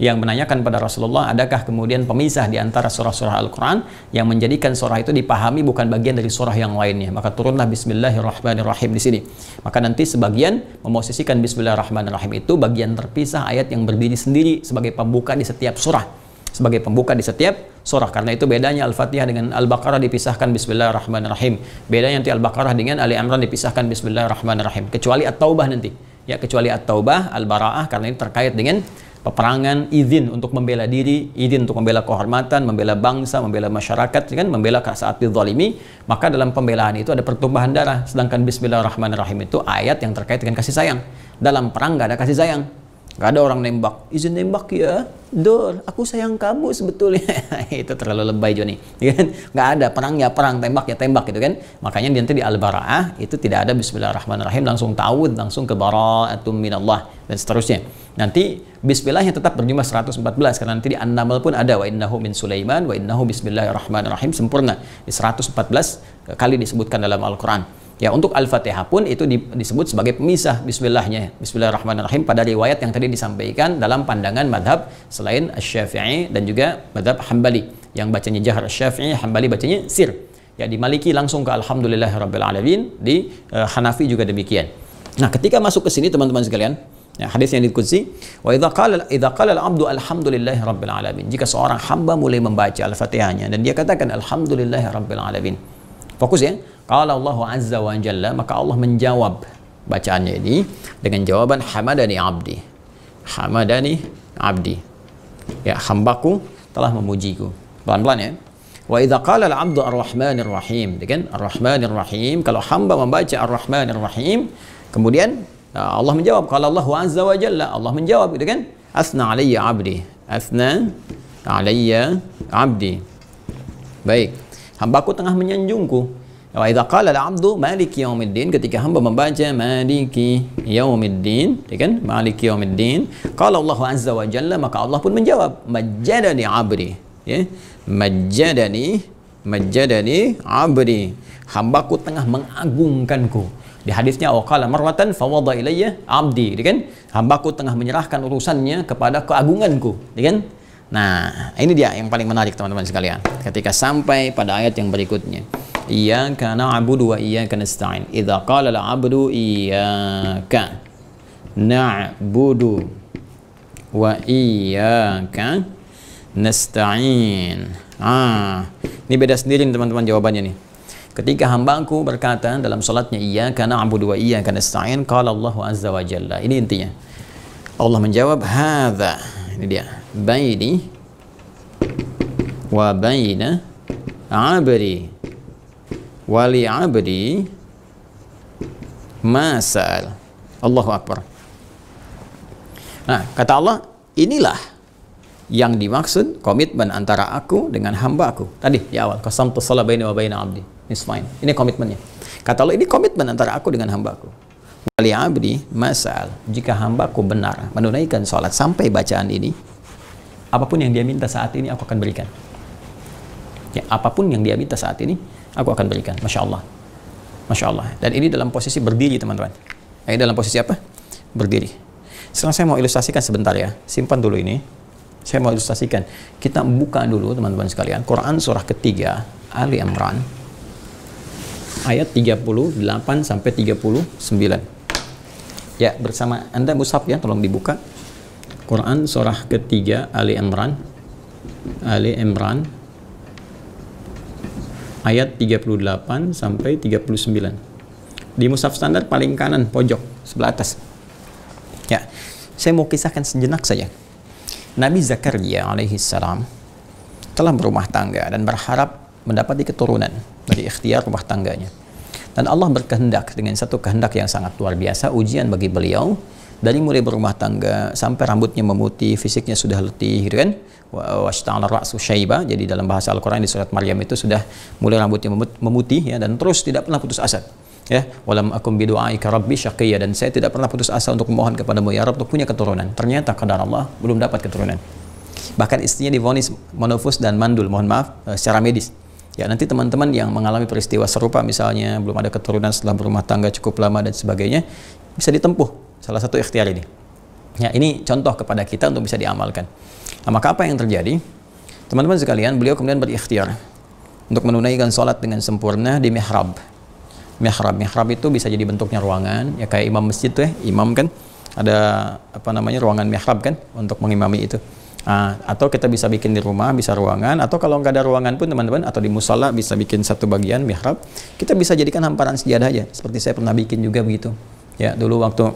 yang menanyakan pada Rasulullah adakah kemudian pemisah di antara surah-surah Al-Qur'an yang menjadikan surah itu dipahami bukan bagian dari surah yang lainnya maka turunlah Bismillahirrahmanirrahim di sini maka nanti sebagian memosisikan Bismillahirrahmanirrahim itu bagian terpisah ayat yang berdiri sendiri sebagai pembuka di setiap surah sebagai pembuka di setiap surah. Karena itu bedanya Al-Fatihah dengan Al-Baqarah dipisahkan Bismillahirrahmanirrahim. Bedanya nanti Al-Baqarah dengan Ali Imran dipisahkan Bismillahirrahmanirrahim. Kecuali At-Taubah nanti. Ya, kecuali At-Taubah, Al-Bara'ah karena ini terkait dengan peperangan, izin untuk membela diri, izin untuk membela kehormatan, membela bangsa, membela masyarakat, ya kan membela saat dizalimi, maka dalam pembelaan itu ada pertumpahan darah. Sedangkan Bismillahirrahmanirrahim itu ayat yang terkait dengan kasih sayang. Dalam perang gak ada kasih sayang Gak ada orang nembak. Izin nembak ya. Dor aku sayang kamu sebetulnya. itu terlalu lebay Joni. Iya kan? Gak ada perang ya perang, tembak ya tembak gitu kan. Makanya nanti di Al-Bara'ah itu tidak ada Bismillahirrahmanirrahim langsung tawud, langsung ke bara'atum minallah dan seterusnya. Nanti yang tetap berjumlah 114 karena nanti di an namal pun ada wa innahu min Sulaiman wa innahu bismillahirrahmanirrahim sempurna. Di 114 kali disebutkan dalam Al-Qur'an. Ya untuk Al-Fatihah pun itu di, disebut sebagai pemisah bismillahnya. Bismillahirrahmanirrahim pada riwayat yang tadi disampaikan dalam pandangan madhab selain Syafi'i dan juga madhab Hambali. Yang bacanya jahar Syafi'i, Hambali bacanya sir. Ya di Maliki langsung ke Alhamdulillah Rabbil alamin, di uh, Hanafi juga demikian. Nah, ketika masuk ke sini teman-teman sekalian, Ya, hadis yang dikutsi, wa idza qala qala al-'abdu alhamdulillahi rabbil alamin. Jika seorang hamba mulai membaca Al-Fatihahnya dan dia katakan alhamdulillah rabbil alamin. Fokus ya. Qala Allah Azza wa Jalla, maka Allah menjawab bacaannya ini dengan jawaban hamadani abdi. Hamadani abdi. Ya, hambaku telah memujiku. Pelan-pelan ya. Wa idza qala al-'abdu ar-rahmanir rahim. kan? ar-rahmanir rahim, kalau hamba membaca ar-rahmanir rahim, kemudian e, Allah menjawab qala Allah Azza wa Jalla Allah menjawab gitu kan asna alayya abdi asna alayya abdi baik hambaku tengah menyanjungku Wa idza qala al-'abdu maliki yaumiddin ketika hamba membaca maliki yaumiddin, ya kan? Maliki yaumiddin. Qala Allah azza wa jalla maka Allah pun menjawab, majjadani 'abdi, ya. Majjadani majjadani 'abdi. Hambaku tengah mengagungkanku. Di hadisnya waqala marwatan fawada ilayya 'abdi, ya kan? Hambaku tengah menyerahkan urusannya kepada keagunganku, ya kan? Nah, ini dia yang paling menarik teman-teman sekalian ketika sampai pada ayat yang berikutnya. Iyaka na'budu wa iyaka nasta'in Iza qala la'abdu iyaka na'budu wa iyaka nasta'in ah ini beda sendiri teman-teman jawabannya nih ketika hambaku berkata dalam salatnya ambu dua iya karena nasta'in kalau Allah azza wa jalla ini intinya Allah menjawab hada ini dia baini wa baina abri wali abdi masal Allahu Akbar nah kata Allah inilah yang dimaksud komitmen antara aku dengan hamba aku tadi di awal kasam salat baini wa baina abdi fine ini komitmennya kata Allah ini komitmen antara aku dengan hamba aku wali abdi masal jika hambaku benar menunaikan sholat sampai bacaan ini apapun yang dia minta saat ini aku akan berikan ya apapun yang dia minta saat ini aku akan berikan masya Allah masya Allah dan ini dalam posisi berdiri teman-teman ini dalam posisi apa berdiri sekarang saya mau ilustrasikan sebentar ya simpan dulu ini saya mau ilustrasikan kita buka dulu teman-teman sekalian Quran surah ketiga Ali Imran ayat 38 sampai 39 ya bersama anda mushaf ya tolong dibuka Quran surah ketiga Ali Imran Ali Imran ayat 38 sampai 39. Di mushaf standar paling kanan pojok sebelah atas. Ya. Saya mau kisahkan sejenak saja. Nabi Zakaria alaihi salam telah berumah tangga dan berharap mendapati keturunan dari ikhtiar rumah tangganya. Dan Allah berkehendak dengan satu kehendak yang sangat luar biasa ujian bagi beliau dari mulai berumah tangga sampai rambutnya memutih, fisiknya sudah letih gitu kan. Washta'ala ra'su syaiba. Jadi dalam bahasa Al-Qur'an di surat Maryam itu sudah mulai rambutnya memutih ya dan terus tidak pernah putus asa. Ya, walam akum bidu'aika rabbi syaqiyya dan saya tidak pernah putus asa untuk memohon kepadamu ya Rabb untuk punya keturunan. Ternyata kadar Allah belum dapat keturunan. Bahkan istrinya divonis monofus dan mandul, mohon maaf, eh, secara medis. Ya nanti teman-teman yang mengalami peristiwa serupa misalnya belum ada keturunan setelah berumah tangga cukup lama dan sebagainya bisa ditempuh Salah satu ikhtiar ini. Ya, ini contoh kepada kita untuk bisa diamalkan. Nah, maka apa yang terjadi? Teman-teman sekalian, beliau kemudian berikhtiar untuk menunaikan sholat dengan sempurna di mihrab. Mihrab, mihrab itu bisa jadi bentuknya ruangan, ya kayak imam masjid tuh ya, imam kan ada apa namanya ruangan mihrab kan untuk mengimami itu. Nah, atau kita bisa bikin di rumah, bisa ruangan, atau kalau nggak ada ruangan pun teman-teman, atau di musola bisa bikin satu bagian mihrab, kita bisa jadikan hamparan sejadah aja. Seperti saya pernah bikin juga begitu. Ya dulu waktu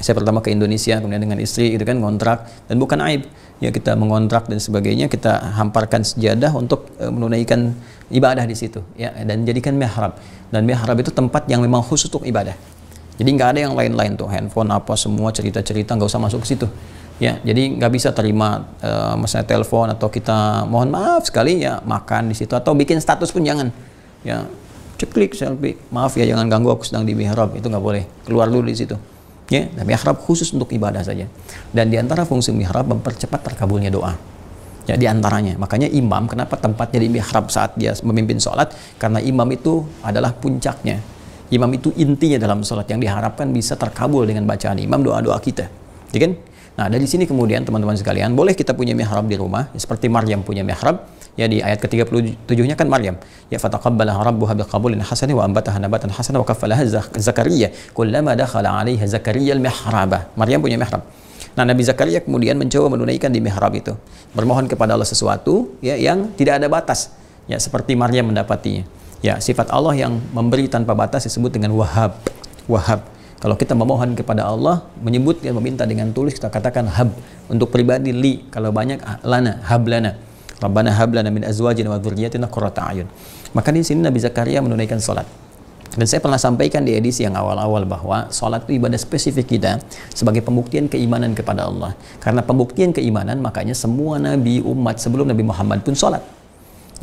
saya pertama ke Indonesia kemudian dengan istri itu kan kontrak dan bukan aib ya kita mengontrak dan sebagainya kita hamparkan sejadah untuk e, menunaikan ibadah di situ ya dan jadikan mihrab dan mihrab itu tempat yang memang khusus untuk ibadah jadi nggak ada yang lain-lain tuh handphone apa semua cerita-cerita nggak usah masuk ke situ ya jadi nggak bisa terima e, eh, misalnya telepon atau kita mohon maaf sekali ya makan di situ atau bikin status pun jangan ya ceklik selfie maaf ya jangan ganggu aku sedang di mihrab itu nggak boleh keluar dulu di situ Ya, dan mihrab khusus untuk ibadah saja. Dan di antara fungsi mihrab mempercepat terkabulnya doa. Ya, di antaranya. Makanya imam kenapa tempatnya di mihrab saat dia memimpin sholat? Karena imam itu adalah puncaknya. Imam itu intinya dalam sholat yang diharapkan bisa terkabul dengan bacaan imam doa-doa kita. Ya kan? Nah, dari sini kemudian teman-teman sekalian, boleh kita punya mihrab di rumah, ya, seperti Maryam punya mihrab, ya di ayat ke-37-nya kan Maryam, ya fataqabbalaha rabbuha biqabulin hasani wa ambataha nabatan hasana wa kaffalaha Zakaria, kullama dakhala 'alayha Zakaria al-mihraba. Maryam punya mihrab. Nah, Nabi Zakaria kemudian mencoba menunaikan di mihrab itu, bermohon kepada Allah sesuatu ya yang tidak ada batas, ya seperti Maryam mendapatinya. Ya, sifat Allah yang memberi tanpa batas disebut dengan Wahab. Wahab kalau kita memohon kepada Allah, menyebut dan meminta dengan tulis, kita katakan hab. Untuk pribadi li, kalau banyak ah, lana, hab lana. Rabbana hab lana min azwajina wa dzurriyyatina qurrata ayun. Maka di sini Nabi Zakaria menunaikan salat. Dan saya pernah sampaikan di edisi yang awal-awal bahwa salat itu ibadah spesifik kita sebagai pembuktian keimanan kepada Allah. Karena pembuktian keimanan makanya semua nabi umat sebelum Nabi Muhammad pun salat.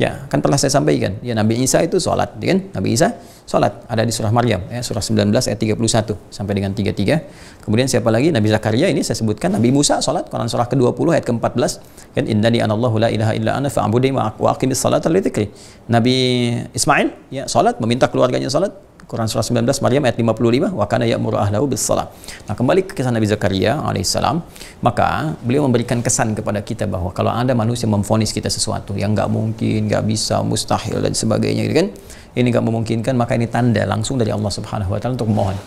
Ya, kan pernah saya sampaikan. Ya, Nabi Isa itu sholat, ya kan? Nabi Isa sholat. Ada di surah Maryam, ya, surah 19 ayat 31 sampai dengan 33. Kemudian siapa lagi? Nabi Zakaria ini saya sebutkan. Nabi Musa sholat, Quran surah ke-20 ayat ke-14. Kan, Indani anallahu la ilaha illa ana fa'budi wa aqimis al -litikri. Nabi Ismail, ya, sholat, meminta keluarganya sholat. Quran surah 19 Maryam ayat 55 wa kana ya'muru ahlahu bis salat. Nah, kembali ke kisah Nabi Zakaria alaihissalam, maka beliau memberikan kesan kepada kita bahwa kalau ada manusia memfonis kita sesuatu yang nggak mungkin, nggak bisa, mustahil dan sebagainya gitu kan. Ini nggak memungkinkan, maka ini tanda langsung dari Allah Subhanahu wa taala untuk memohon.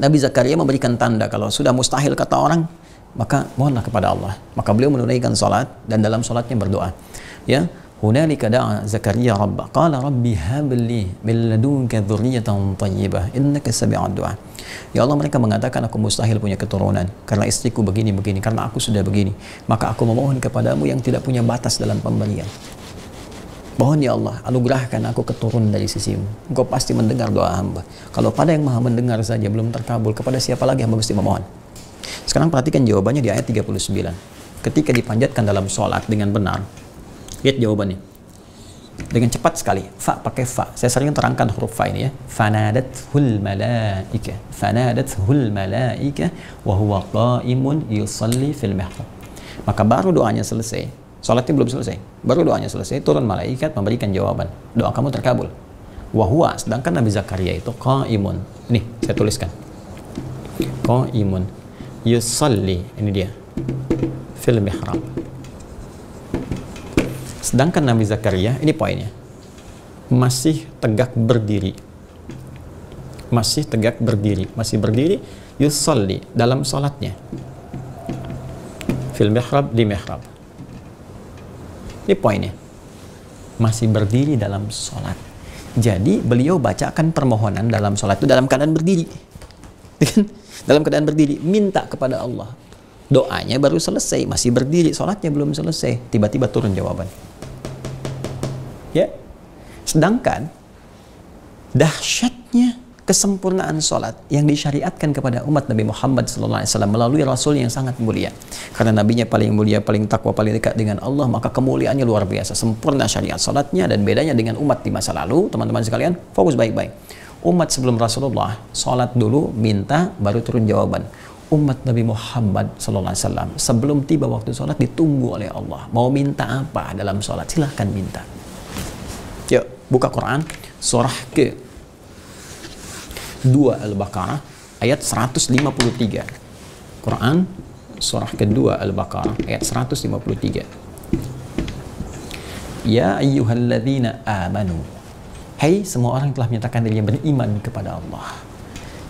Nabi Zakaria memberikan tanda kalau sudah mustahil kata orang, maka mohonlah kepada Allah. Maka beliau menunaikan salat dan dalam salatnya berdoa. Ya, هنالك دعا زكريا ربه قال ربي هب لي من لدنك ذرية طيبة إنك سميع الدعاء Ya Allah mereka mengatakan aku mustahil punya keturunan karena istriku begini begini karena aku sudah begini maka aku memohon kepadamu yang tidak punya batas dalam pemberian Mohon ya Allah, anugerahkan aku keturun dari sisimu. Engkau pasti mendengar doa hamba. Kalau pada yang maha mendengar saja belum terkabul, kepada siapa lagi hamba mesti memohon? Sekarang perhatikan jawabannya di ayat 39. Ketika dipanjatkan dalam sholat dengan benar, Lihat jawabannya. Dengan cepat sekali. Fa pakai fa. Saya sering terangkan huruf fa ini ya. hul malaika. hul malaika Wahuwa qaimun yusalli fil mihrab. Maka baru doanya selesai. Salatnya belum selesai. Baru doanya selesai, turun malaikat memberikan jawaban. Doa kamu terkabul. Wahuwa. sedangkan Nabi Zakaria itu qaimun. Nih, saya tuliskan. Qaimun yusalli. Ini dia. Fil mihrab Sedangkan Nabi Zakaria, ini poinnya, masih tegak berdiri. Masih tegak berdiri. Masih berdiri, yusolli, dalam sholatnya. Fil mihrab, di mihrab. Ini poinnya. Masih berdiri dalam sholat. Jadi beliau bacakan permohonan dalam sholat itu dalam keadaan berdiri. Kan? dalam keadaan berdiri, minta kepada Allah. Doanya baru selesai, masih berdiri, sholatnya belum selesai. Tiba-tiba turun jawaban. Ya. Sedangkan dahsyatnya kesempurnaan sholat yang disyariatkan kepada umat Nabi Muhammad SAW melalui Rasul yang sangat mulia. Karena Nabinya paling mulia, paling takwa, paling dekat dengan Allah, maka kemuliaannya luar biasa. Sempurna syariat sholatnya dan bedanya dengan umat di masa lalu, teman-teman sekalian, fokus baik-baik. Umat sebelum Rasulullah, sholat dulu, minta, baru turun jawaban. Umat Nabi Muhammad SAW, sebelum tiba waktu sholat ditunggu oleh Allah. Mau minta apa dalam sholat? Silahkan minta Buka Quran, surah ke 2 Al-Baqarah, ayat 153. Quran, surah 2 Al-Baqarah, ayat 153. Ya ayyuhalladzina amanu. Hai hey, semua orang telah menyatakan dirinya beriman kepada Allah.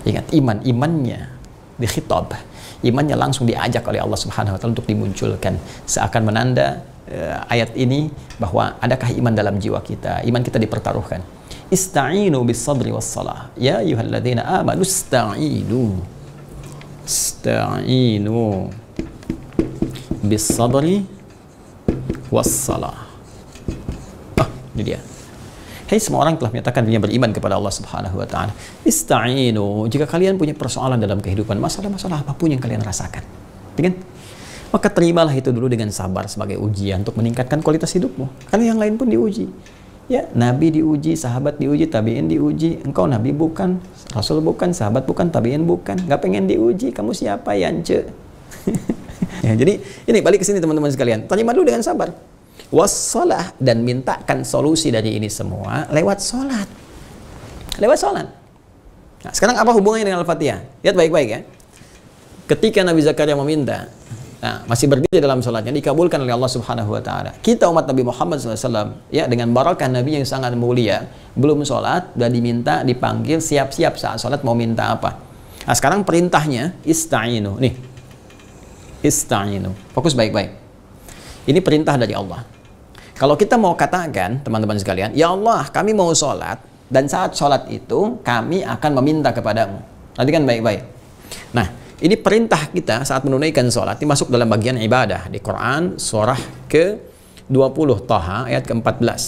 Ingat, iman, imannya dikhitab imannya langsung diajak oleh Allah Subhanahu wa taala untuk dimunculkan seakan menanda uh, ayat ini bahwa adakah iman dalam jiwa kita iman kita dipertaruhkan ista'inu bis sabri was salah ya ayyuhalladzina amanu ista'inu ista'inu bis sabri was salah ah ini dia Hai hey, semua orang telah menyatakan dirinya beriman kepada Allah Subhanahu wa taala. Ista'inu jika kalian punya persoalan dalam kehidupan, masalah-masalah apapun yang kalian rasakan. Dengan maka terimalah itu dulu dengan sabar sebagai ujian untuk meningkatkan kualitas hidupmu. Karena yang lain pun diuji. Ya, nabi diuji, sahabat diuji, tabiin diuji. Engkau nabi bukan, rasul bukan, sahabat bukan, tabiin bukan. Gak pengen diuji, kamu siapa, Yance? ya, jadi ini balik ke sini teman-teman sekalian. Terima dulu dengan sabar wassalah dan mintakan solusi dari ini semua lewat sholat lewat sholat nah, sekarang apa hubungannya dengan al-fatihah lihat baik-baik ya ketika Nabi Zakaria meminta nah, masih berdiri dalam sholatnya dikabulkan oleh Allah Subhanahu Wa Taala kita umat Nabi Muhammad SAW ya dengan barokah Nabi yang sangat mulia belum sholat dan diminta dipanggil siap-siap saat sholat mau minta apa nah sekarang perintahnya ista'inu nih ista'inu. Fokus baik-baik. Ini perintah dari Allah. Kalau kita mau katakan, teman-teman sekalian, Ya Allah, kami mau sholat, dan saat sholat itu, kami akan meminta kepadamu. Nanti kan baik-baik. Nah, ini perintah kita saat menunaikan sholat, ini masuk dalam bagian ibadah. Di Quran, surah ke-20, Taha, ayat ke-14.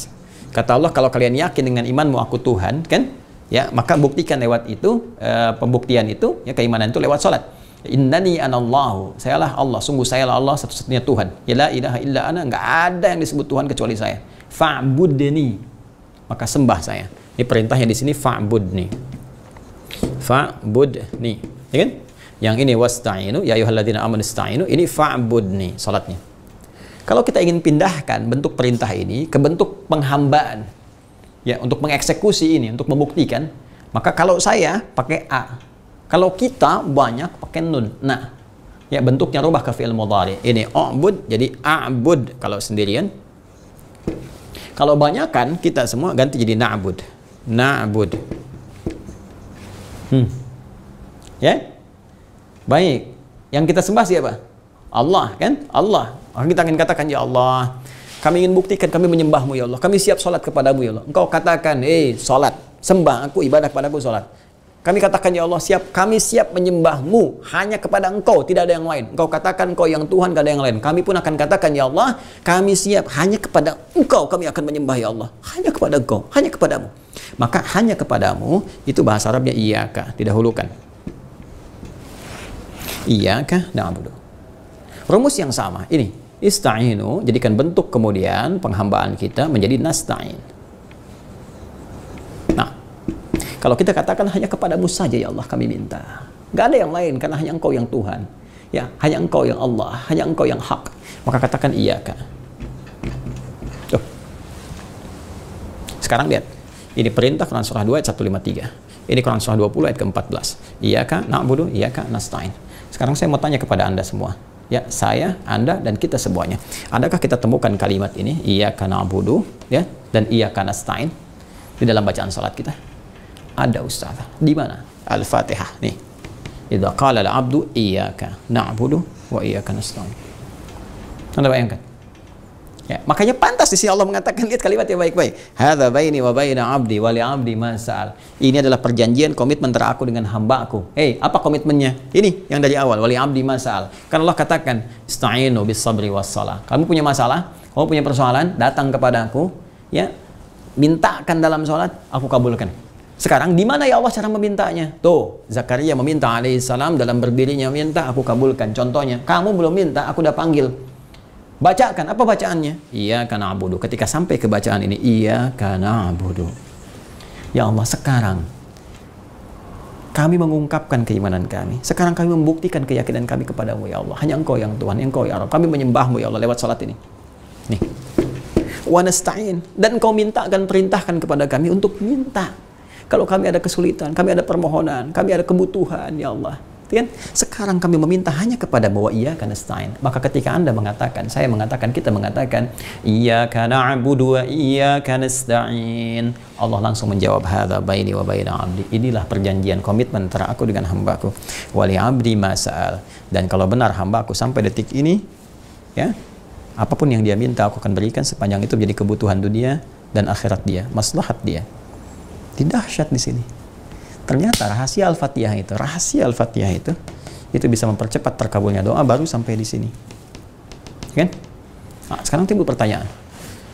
Kata Allah, kalau kalian yakin dengan imanmu aku Tuhan, kan? Ya, maka buktikan lewat itu, e, pembuktian itu, ya keimanan itu lewat sholat. Innani anallahu. lah Allah, sungguh saya lah Allah satu-satunya Tuhan. Ya la ilaha illa ana, enggak ada yang disebut Tuhan kecuali saya. Fa'budni. Maka sembah saya. Ini perintahnya di sini fa'budni. Fa'budni. Ya kan? Yang ini wasta'inu ya ayyuhalladzina amanu ista'inu ini fa'budni salatnya. Kalau kita ingin pindahkan bentuk perintah ini ke bentuk penghambaan ya untuk mengeksekusi ini untuk membuktikan maka kalau saya pakai a kalau kita banyak pakai nun. Nah, ya bentuknya rubah ke fi'il mudhari. Ini a'bud jadi a'bud kalau sendirian. Kalau banyak kan kita semua ganti jadi na'bud. Na'bud. Hmm. Ya? Baik. Yang kita sembah siapa? Allah kan? Allah. Kita ingin katakan ya Allah. Kami ingin buktikan kami menyembahmu ya Allah. Kami siap sholat kepadamu ya Allah. Engkau katakan, eh hey, sholat. Sembah aku, ibadah kepadaku sholat. Kami katakan ya Allah siap, kami siap menyembahmu hanya kepada engkau, tidak ada yang lain. Engkau katakan engkau yang Tuhan, tidak ada yang lain. Kami pun akan katakan ya Allah, kami siap hanya kepada engkau kami akan menyembah ya Allah. Hanya kepada engkau, hanya kepadamu. Maka hanya kepadamu, itu bahasa Arabnya Tidak iyaka, didahulukan. Iyaka na'budu. Rumus yang sama, ini. Ista'inu, jadikan bentuk kemudian penghambaan kita menjadi nasta'in. Kalau kita katakan hanya kepadamu saja ya Allah kami minta. Gak ada yang lain karena hanya engkau yang Tuhan. Ya, hanya engkau yang Allah, hanya engkau yang hak. Maka katakan iya kan. Tuh. Sekarang lihat. Ini perintah Quran surah 2 ayat 153. Ini Quran surah 20 ayat ke-14. Iya kak, na'budu, iya kak, nasta'in. Sekarang saya mau tanya kepada Anda semua. Ya, saya, Anda, dan kita semuanya. Adakah kita temukan kalimat ini? Iya karena na'budu, ya, dan iya karena nasta'in di dalam bacaan salat kita? Ada ustaz. Di mana? Al-Fatihah. Nih. Idza qala al-'abdu iyyaka na'budu wa iyyaka nasta'in. Anda bayangkan. Ya, makanya pantas di sini Allah mengatakan lihat kalimat yang baik-baik. Hadza baini wa baina 'abdi wa li 'abdi ma sa'al. Ini adalah perjanjian komitmen antara aku dengan hambaku. Hei, apa komitmennya? Ini yang dari awal wa li 'abdi ma sa'al. Karena Allah katakan, "Ista'inu bis sabri was salah." Kamu punya masalah, kamu punya persoalan, datang kepada aku, ya. Mintakan dalam salat, aku kabulkan. Sekarang di mana ya Allah cara memintanya? Tuh, Zakaria meminta alaihissalam dalam berdirinya minta, aku kabulkan. Contohnya, kamu belum minta, aku udah panggil. Bacakan, apa bacaannya? Iya karena abudu. Ketika sampai ke bacaan ini, iya karena abudu. Ya Allah, sekarang kami mengungkapkan keimanan kami. Sekarang kami membuktikan keyakinan kami kepadamu ya Allah. Hanya engkau yang Tuhan, engkau ya Allah Kami menyembahmu ya Allah lewat salat ini. Nih. Wanastain. Dan engkau mintakan, perintahkan kepada kami untuk minta kalau kami ada kesulitan, kami ada permohonan, kami ada kebutuhan, ya Allah. Kan? Sekarang kami meminta hanya kepada bahwa iya karena stain. Maka ketika Anda mengatakan, saya mengatakan, kita mengatakan, iya karena Abu ia iya karena stain. Allah langsung menjawab, hada baini wa baina abdi. Inilah perjanjian komitmen antara aku dengan hambaku. Wali abdi masal. Dan kalau benar hambaku sampai detik ini, ya, apapun yang dia minta aku akan berikan sepanjang itu menjadi kebutuhan dunia dan akhirat dia, maslahat dia mati dahsyat di sini. Ternyata rahasia Al-Fatihah itu, rahasia Al-Fatihah itu itu bisa mempercepat terkabulnya doa baru sampai di sini. Ya kan? Nah, sekarang timbul pertanyaan.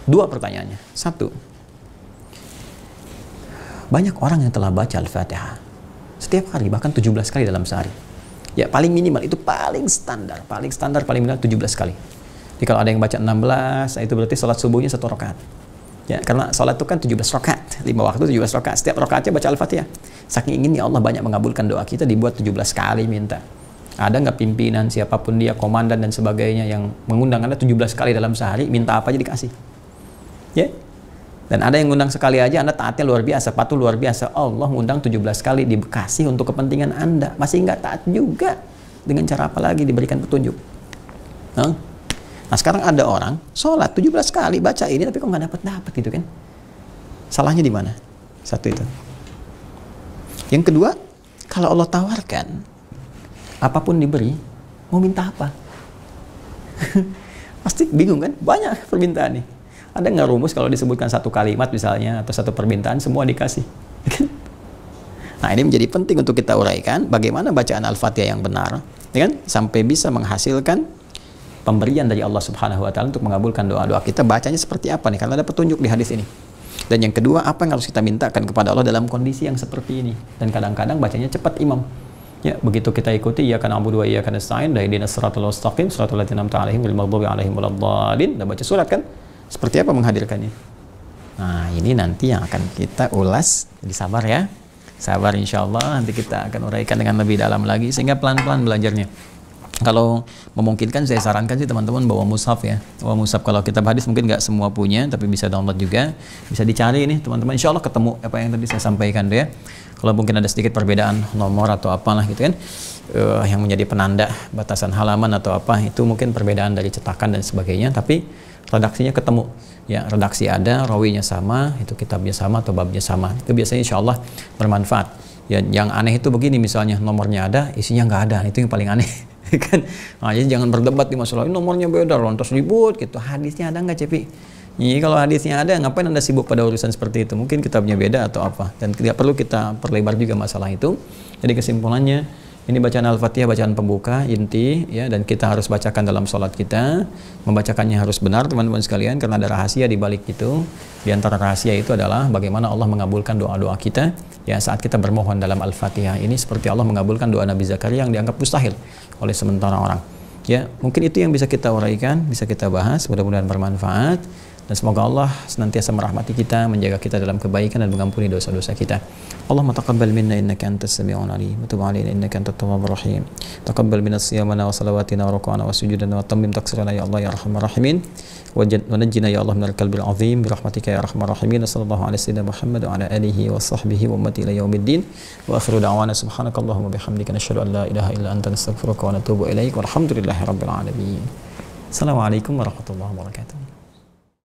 Dua pertanyaannya. Satu. Banyak orang yang telah baca Al-Fatihah setiap hari bahkan 17 kali dalam sehari. Ya paling minimal itu paling standar, paling standar paling minimal 17 kali. Jadi kalau ada yang baca 16, itu berarti sholat subuhnya satu rakaat. Ya, karena sholat itu kan 17 rakaat, lima waktu 17 rakaat. Setiap rakaatnya baca Al-Fatihah. Saking ingin ya Allah banyak mengabulkan doa kita dibuat 17 kali minta. Ada nggak pimpinan siapapun dia, komandan dan sebagainya yang mengundang Anda 17 kali dalam sehari, minta apa aja dikasih. Ya. Dan ada yang ngundang sekali aja Anda taatnya luar biasa, patuh luar biasa. Allah ngundang 17 kali dikasih untuk kepentingan Anda. Masih nggak taat juga. Dengan cara apa lagi diberikan petunjuk? Huh? Nah sekarang ada orang sholat 17 kali baca ini tapi kok nggak dapat dapat gitu kan? Salahnya di mana? Satu itu. Yang kedua, kalau Allah tawarkan apapun diberi, mau minta apa? Pasti bingung kan? Banyak permintaan nih. Ada nggak rumus kalau disebutkan satu kalimat misalnya atau satu permintaan semua dikasih? Kan? nah ini menjadi penting untuk kita uraikan bagaimana bacaan Al-Fatihah yang benar, ya kan? Sampai bisa menghasilkan pemberian dari Allah Subhanahu wa taala untuk mengabulkan doa-doa kita bacanya seperti apa nih karena ada petunjuk di hadis ini dan yang kedua apa yang harus kita mintakan kepada Allah dalam kondisi yang seperti ini dan kadang-kadang bacanya cepat imam ya begitu kita ikuti ya kan abu dua ya kan sain dari dinas suratul mustaqim suratul ladzina an'amta alaihim wal maghdubi alaihim waladhdallin dan baca surat kan seperti apa menghadirkannya nah ini nanti yang akan kita ulas jadi sabar ya sabar insya Allah nanti kita akan uraikan dengan lebih dalam lagi sehingga pelan-pelan belajarnya kalau memungkinkan saya sarankan sih teman-teman bawa mushaf ya bawa mushaf kalau kita hadis mungkin nggak semua punya tapi bisa download juga bisa dicari ini teman-teman insya Allah ketemu apa yang tadi saya sampaikan deh. ya kalau mungkin ada sedikit perbedaan nomor atau apalah gitu kan uh, yang menjadi penanda batasan halaman atau apa itu mungkin perbedaan dari cetakan dan sebagainya tapi redaksinya ketemu ya redaksi ada rawinya sama itu kitabnya sama atau babnya sama itu biasanya insya Allah bermanfaat ya, yang aneh itu begini misalnya nomornya ada isinya nggak ada itu yang paling aneh kan nah, jadi jangan berdebat di masalah ini nomornya beda lontos ribut gitu hadisnya ada nggak cepi ini iya, kalau hadisnya ada, ngapain Anda sibuk pada urusan seperti itu? Mungkin kitabnya beda atau apa. Dan tidak perlu kita perlebar juga masalah itu. Jadi kesimpulannya, ini bacaan Al-Fatihah bacaan pembuka inti ya dan kita harus bacakan dalam sholat kita. Membacakannya harus benar teman-teman sekalian karena ada rahasia di balik itu. Di antara rahasia itu adalah bagaimana Allah mengabulkan doa-doa kita ya saat kita bermohon dalam Al-Fatihah. Ini seperti Allah mengabulkan doa Nabi Zakaria yang dianggap mustahil oleh sementara orang. Ya, mungkin itu yang bisa kita uraikan, bisa kita bahas, mudah-mudahan bermanfaat dan semoga Allah senantiasa merahmati kita menjaga kita dalam kebaikan dan mengampuni dosa-dosa kita Allahumma taqabbal minna innaka antas samiul alim wa tub alaina innaka antat tawwabur rahim wa salawatina wa wa sujudana wa tammim ya Allah ya arhamar rahimin wa najjina ya Allah minal kalbil azim bi ya arhamar rahimin sallallahu alaihi sayyidina Muhammad wa ala alihi wa sahbihi wa ummati ila yaumiddin wa akhiru da'wana subhanakallahumma bihamdika